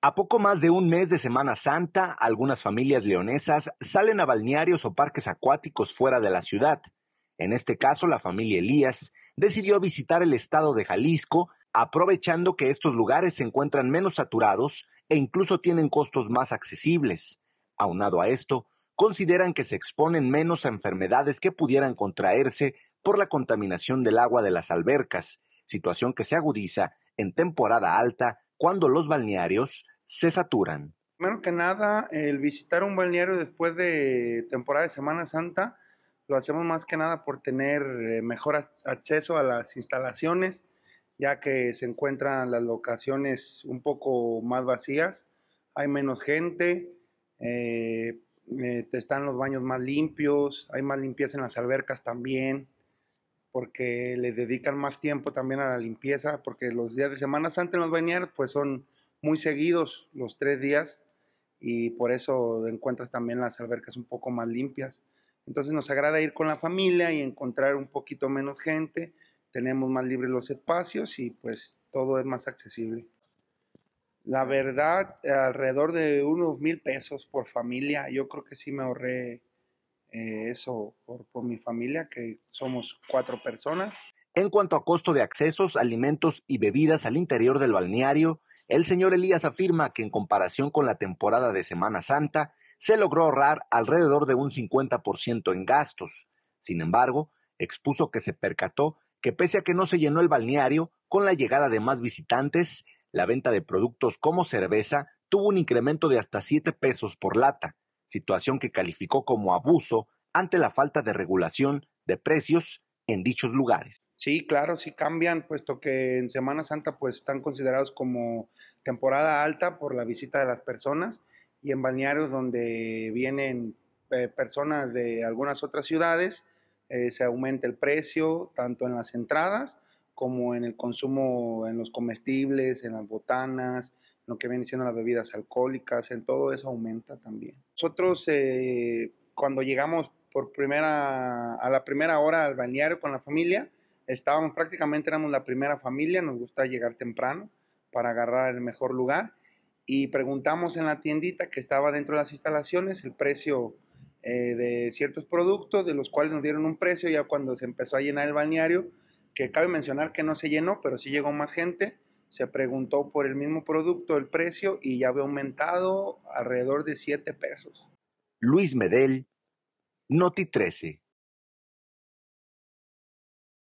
A poco más de un mes de Semana Santa, algunas familias leonesas salen a balnearios o parques acuáticos fuera de la ciudad. En este caso, la familia Elías decidió visitar el estado de Jalisco, aprovechando que estos lugares se encuentran menos saturados e incluso tienen costos más accesibles. Aunado a esto, consideran que se exponen menos a enfermedades que pudieran contraerse por la contaminación del agua de las albercas, situación que se agudiza en temporada alta cuando los balnearios se saturan? Primero que nada, el visitar un balneario después de temporada de Semana Santa lo hacemos más que nada por tener eh, mejor acceso a las instalaciones, ya que se encuentran las locaciones un poco más vacías, hay menos gente, eh, eh, están los baños más limpios, hay más limpieza en las albercas también, porque le dedican más tiempo también a la limpieza, porque los días de Semana Santa los bañeros pues son muy seguidos los tres días y por eso encuentras también las albercas un poco más limpias. Entonces nos agrada ir con la familia y encontrar un poquito menos gente, tenemos más libres los espacios y pues todo es más accesible. La verdad, alrededor de unos mil pesos por familia, yo creo que sí me ahorré eh, eso por, por mi familia, que somos cuatro personas. En cuanto a costo de accesos, alimentos y bebidas al interior del balneario, el señor Elías afirma que en comparación con la temporada de Semana Santa, se logró ahorrar alrededor de un 50% en gastos. Sin embargo, expuso que se percató que pese a que no se llenó el balneario, con la llegada de más visitantes, la venta de productos como cerveza tuvo un incremento de hasta 7 pesos por lata, situación que calificó como abuso ante la falta de regulación de precios en dichos lugares. Sí, claro, sí cambian, puesto que en Semana Santa pues están considerados como temporada alta por la visita de las personas y en balnearios donde vienen eh, personas de algunas otras ciudades eh, se aumenta el precio tanto en las entradas como en el consumo en los comestibles, en las botanas, lo que vienen siendo las bebidas alcohólicas, en todo eso aumenta también. Nosotros eh, cuando llegamos por primera, a la primera hora al balneario con la familia, estábamos prácticamente, éramos la primera familia, nos gusta llegar temprano para agarrar el mejor lugar y preguntamos en la tiendita que estaba dentro de las instalaciones el precio eh, de ciertos productos, de los cuales nos dieron un precio ya cuando se empezó a llenar el balneario, que cabe mencionar que no se llenó, pero sí llegó más gente se preguntó por el mismo producto el precio y ya había aumentado alrededor de 7 pesos. Luis Medel, Noti 13.